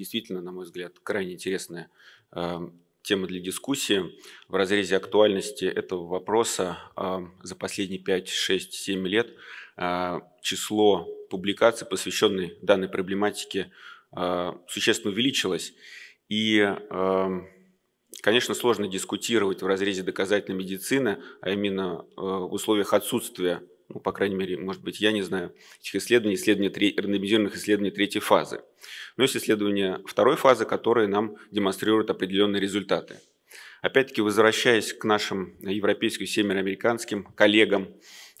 действительно, на мой взгляд, крайне интересная эм, тема для дискуссии в разрезе актуальности этого вопроса эм, за последние 5, 6, 7 лет э, число публикаций, посвященных данной проблематике, э, существенно увеличилось. И, эм, конечно, сложно дискутировать в разрезе доказательной медицины, а именно э, в условиях отсутствия ну, по крайней мере, может быть, я не знаю, этих исследований, исследований три, рандомизированных исследований третьей фазы. Но есть исследования второй фазы, которые нам демонстрируют определенные результаты. Опять-таки, возвращаясь к нашим европейским, североамериканским коллегам,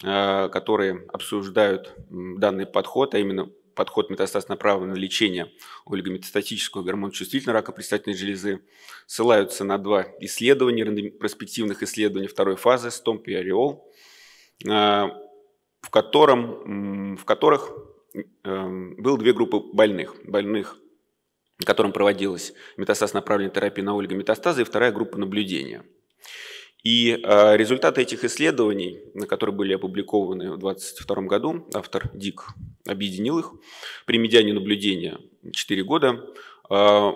э, которые обсуждают данный подход, а именно подход метастаз направленного лечения олигометастатического гормоночувствительного рака предстательной железы, ссылаются на два исследования, проспективных исследований второй фазы, Стомп и Ореол, э, в, котором, в которых эм, было две группы больных. Больных, которым проводилась метастаз направленная терапия на ольгометастазы, и вторая группа наблюдения. И э, результаты этих исследований, на которые были опубликованы в 2022 году, автор Дик объединил их, при медиане наблюдения 4 года э,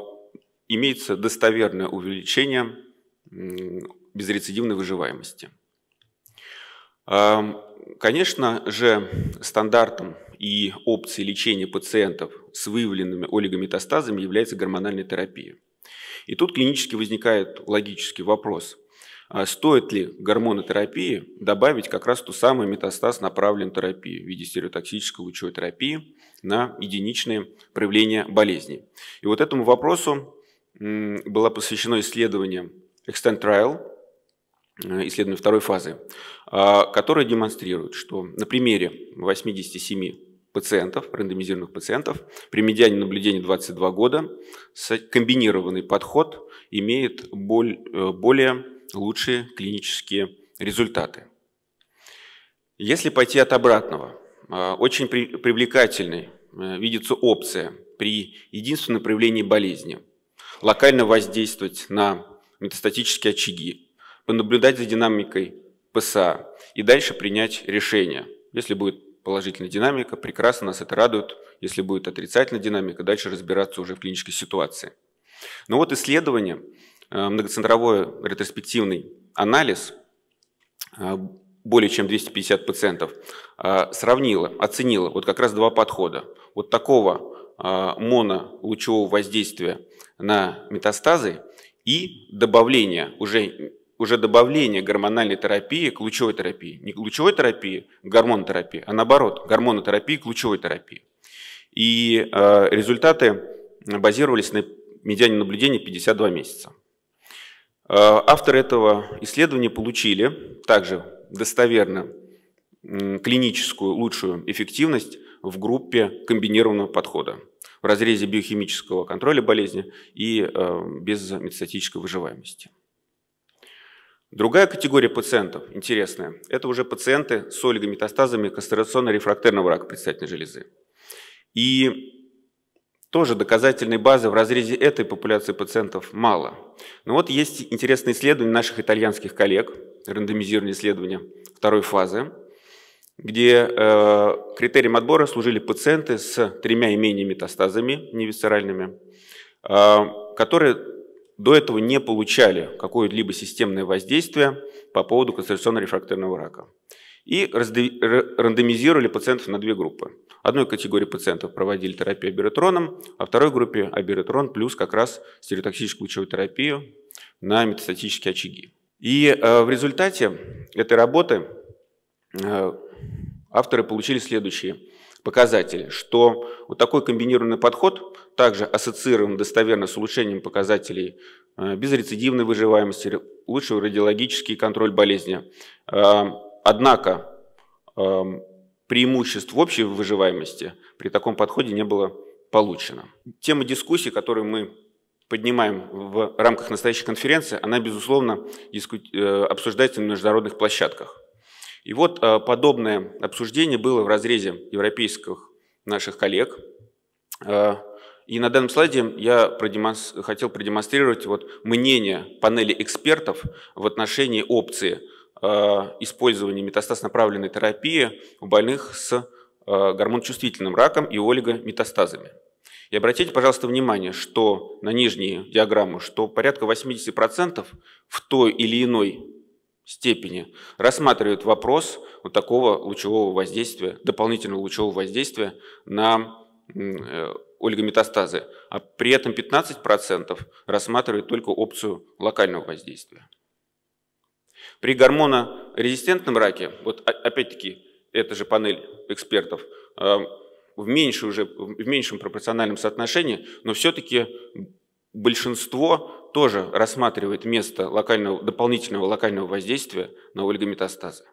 имеется достоверное увеличение безрецидивной выживаемости – Конечно же, стандартом и опцией лечения пациентов с выявленными олигометастазами является гормональная терапия. И тут клинически возникает логический вопрос. А стоит ли гормонотерапии добавить как раз ту самую метастаз направленную терапию в виде стереотоксической лучевой терапии на единичные проявления болезни? И вот этому вопросу было посвящено исследование Extend Trial – Э, исследования второй фазы, а, которые демонстрирует, что на примере 87 пациентов, рандомизированных пациентов, при медиане наблюдения 22 года комбинированный подход имеет э, более лучшие клинические результаты. Если пойти от обратного, э, очень привлекательной видится опция при единственном проявлении болезни локально воздействовать на метастатические очаги, понаблюдать за динамикой ПСА и дальше принять решение. Если будет положительная динамика, прекрасно, нас это радует. Если будет отрицательная динамика, дальше разбираться уже в клинической ситуации. Но ну вот исследование, э, многоцентровой ретроспективный анализ э, более чем 250 пациентов, э, сравнило, оценило вот как раз два подхода. Вот такого монолучевого воздействия на метастазы и добавление уже уже добавление гормональной терапии к лучевой терапии. Не к лучевой терапии, к гормонотерапии, а наоборот, гормонотерапии к лучевой терапии. И э, результаты базировались на медиане наблюдения 52 месяца. Э, авторы этого исследования получили также достоверно э, клиническую лучшую эффективность в группе комбинированного подхода в разрезе биохимического контроля болезни и э, без метастатической выживаемости. Другая категория пациентов, интересная, это уже пациенты с олигометастазами кастрационно-рефрактерного рака предстательной железы. И тоже доказательной базы в разрезе этой популяции пациентов мало. Но вот есть интересные исследования наших итальянских коллег, рандомизированные исследования второй фазы, где э, критерием отбора служили пациенты с тремя и менее метастазами невисцеральными, э, которые до этого не получали какое-либо системное воздействие по поводу концентрационно рефрактерного рака. И рандомизировали пациентов на две группы. Одной категории пациентов проводили терапию абиретроном, а второй группе абиретрон плюс как раз стереотоксическую лучевую терапию на метастатические очаги. И э, в результате этой работы э, авторы получили следующие показатели, что вот такой комбинированный подход также ассоциирован достоверно с улучшением показателей э, безрецидивной выживаемости, лучшего радиологический контроль болезни. Э, однако эм, преимуществ в общей выживаемости при таком подходе не было получено. Тема дискуссии, которую мы поднимаем в рамках настоящей конференции, она, безусловно, э, обсуждается на международных площадках. И вот э, подобное обсуждение было в разрезе европейских наших коллег. Э, и на данном слайде я продемонс... хотел продемонстрировать вот мнение панели экспертов в отношении опции э, использования метастаз-направленной терапии у больных с гормоночувствительным раком и олигометастазами. И обратите, пожалуйста, внимание, что на нижнюю диаграмму, что порядка 80% в той или иной степени рассматривает вопрос вот такого лучевого воздействия, дополнительного лучевого воздействия на э, ольгометастазы, а при этом 15% рассматривают только опцию локального воздействия. При гормонорезистентном раке, вот опять-таки, это же панель экспертов, э, в, меньше уже, в меньшем пропорциональном соотношении, но все-таки большинство тоже рассматривает место локального, дополнительного локального воздействия на ольгометастазы.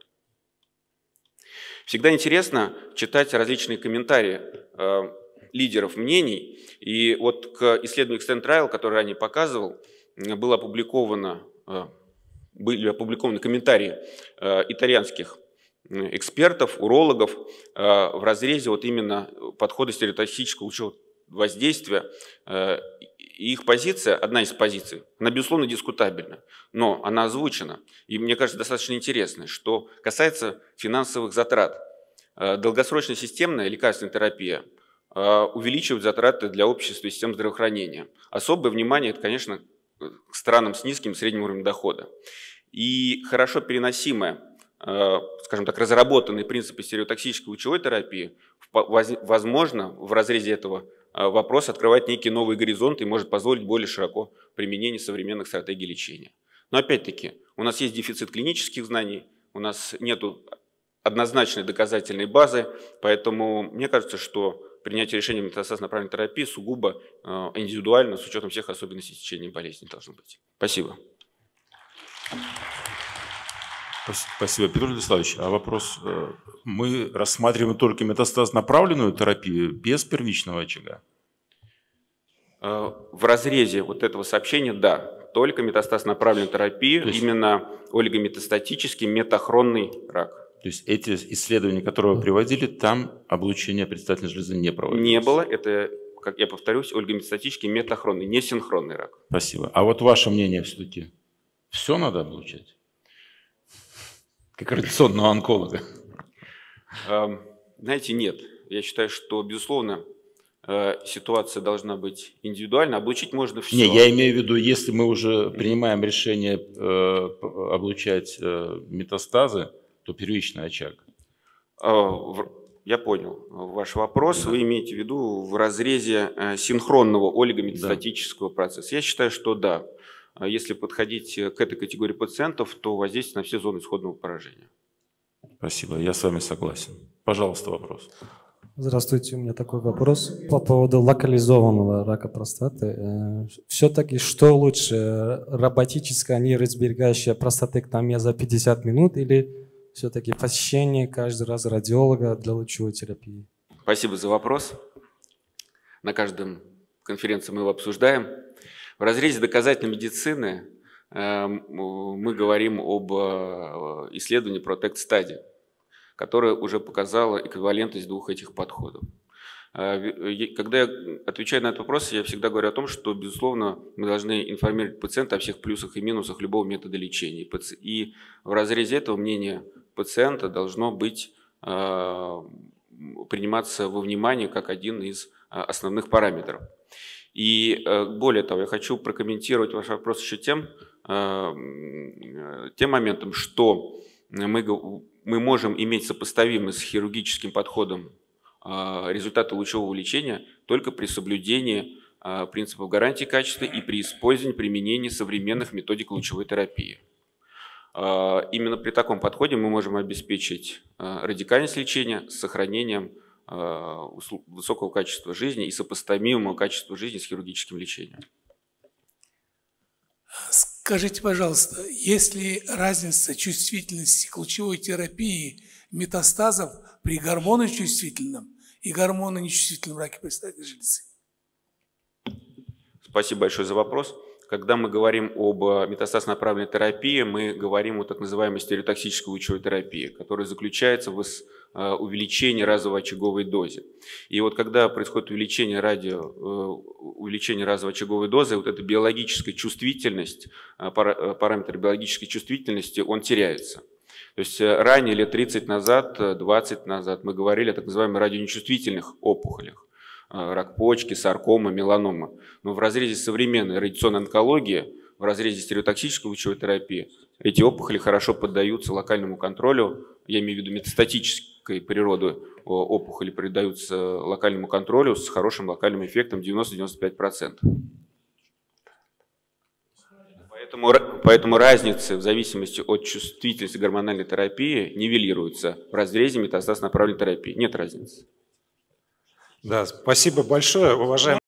Всегда интересно читать различные комментарии э, лидеров мнений. И вот к исследованию Extend Trial, который ранее показывал, было опубликовано, э, были опубликованы комментарии э, итальянских э, экспертов, урологов э, в разрезе вот именно подхода стереотоксического учета воздействия, э, и их позиция, одна из позиций, она, безусловно, дискутабельна, но она озвучена, и мне кажется, достаточно интересно, что касается финансовых затрат. Э, долгосрочная системная лекарственная терапия э, увеличивает затраты для общества и систем здравоохранения. Особое внимание, это, конечно, к странам с низким и средним уровнем дохода. И хорошо переносимая скажем так, разработанные принципы стереотоксической лучевой терапии, возможно, в разрезе этого а, вопрос открывать некий новый горизонт и может позволить более широко применение современных стратегий лечения. Но опять-таки, у нас есть дефицит клинических знаний, у нас нет однозначной доказательной базы, поэтому мне кажется, что принятие решения метастаз направленной терапии сугубо а, индивидуально, с учетом всех особенностей течения болезни должно быть. Спасибо. Thank you. Спасибо, Петр Владиславович. А вопрос, э, мы рассматриваем только метастаз направленную терапию без первичного очага? Э, в разрезе вот этого сообщения, да, только метастаз направленной терапии, есть... именно ольгометастатический метахронный рак. То есть эти исследования, которые вы приводили, там облучение предстательной железы не проводилось? Не было, это как я повторюсь, ольгометастатический метахронный, не синхронный рак. Спасибо. А вот ваше мнение все-таки, все надо облучать? как радиационного онколога? Эм, знаете, нет. Я считаю, что, безусловно, э, ситуация должна быть индивидуальна. Облучить можно все. Не, я имею в виду, если мы уже принимаем решение э, облучать э, метастазы, то первичный очаг. Я понял ваш вопрос. Да. Вы имеете в виду в разрезе синхронного олигометастатического да. процесса. Я считаю, что да. А если подходить э, к этой категории пациентов, то воздействие на все зоны исходного поражения. Спасибо, я с вами согласен. Пожалуйста, вопрос. Здравствуйте, у меня такой вопрос по поводу локализованного рака простаты. Э, все-таки что лучше, роботическая нейроизберегающая простатектомия за 50 минут или все-таки посещение каждый раз радиолога для лучевой терапии? Спасибо за вопрос. На каждом конференции мы его обсуждаем. В разрезе доказательной медицины эм, мы говорим об э, исследовании Protect Study, которое уже показало эквивалентность двух этих подходов. Э, когда я отвечаю на этот вопрос, я всегда говорю о том, что, безусловно, мы должны информировать пациента о всех плюсах и минусах любого метода лечения. И в разрезе этого мнения пациента должно быть э, приниматься во внимание как один из основных параметров. И э, более того, я хочу прокомментировать ваш вопрос еще тем, эм, э, тем моментом, что мы, мы можем иметь сопоставимость с хирургическим подходом а, результаты лучевого лечения только при соблюдении а, принципов гарантии качества и при использовании применении современных методик лучевой терапии. А, именно при таком подходе мы можем обеспечить э, радикальность лечения с сохранением Э, высокого качества жизни и сопоставимого качества жизни с хирургическим лечением. Скажите, пожалуйста, есть ли разница чувствительности ключевой терапии метастазов при гормоночувствительном и нечувствительном раке предстательной железы? Спасибо большое за вопрос. Когда мы говорим об э, метастаз-направленной терапии, мы говорим о так называемой стереотоксической лучевой терапии, которая заключается в э, увеличении разовой очаговой дозы. И вот когда происходит увеличение, ради, э, увеличение разовой очаговой дозы, вот эта биологическая чувствительность, параметр биологической чувствительности, он теряется. То есть ранее, лет 30 назад, 20 назад, мы говорили о так называемых радионечувствительных опухолях. Э, рак почки, саркома, меланома. Но в разрезе современной радиационной онкологии, в разрезе стереотоксической лучевой терапии эти опухоли хорошо поддаются локальному контролю, я имею в виду метастатической природы опухоли поддаются локальному контролю с хорошим локальным эффектом 90-95%. Поэтому, поэтому разницы в зависимости от чувствительности гормональной терапии нивелируются в разрезе метастаз направленной терапии. Нет разницы. Да, спасибо большое, уважаемые.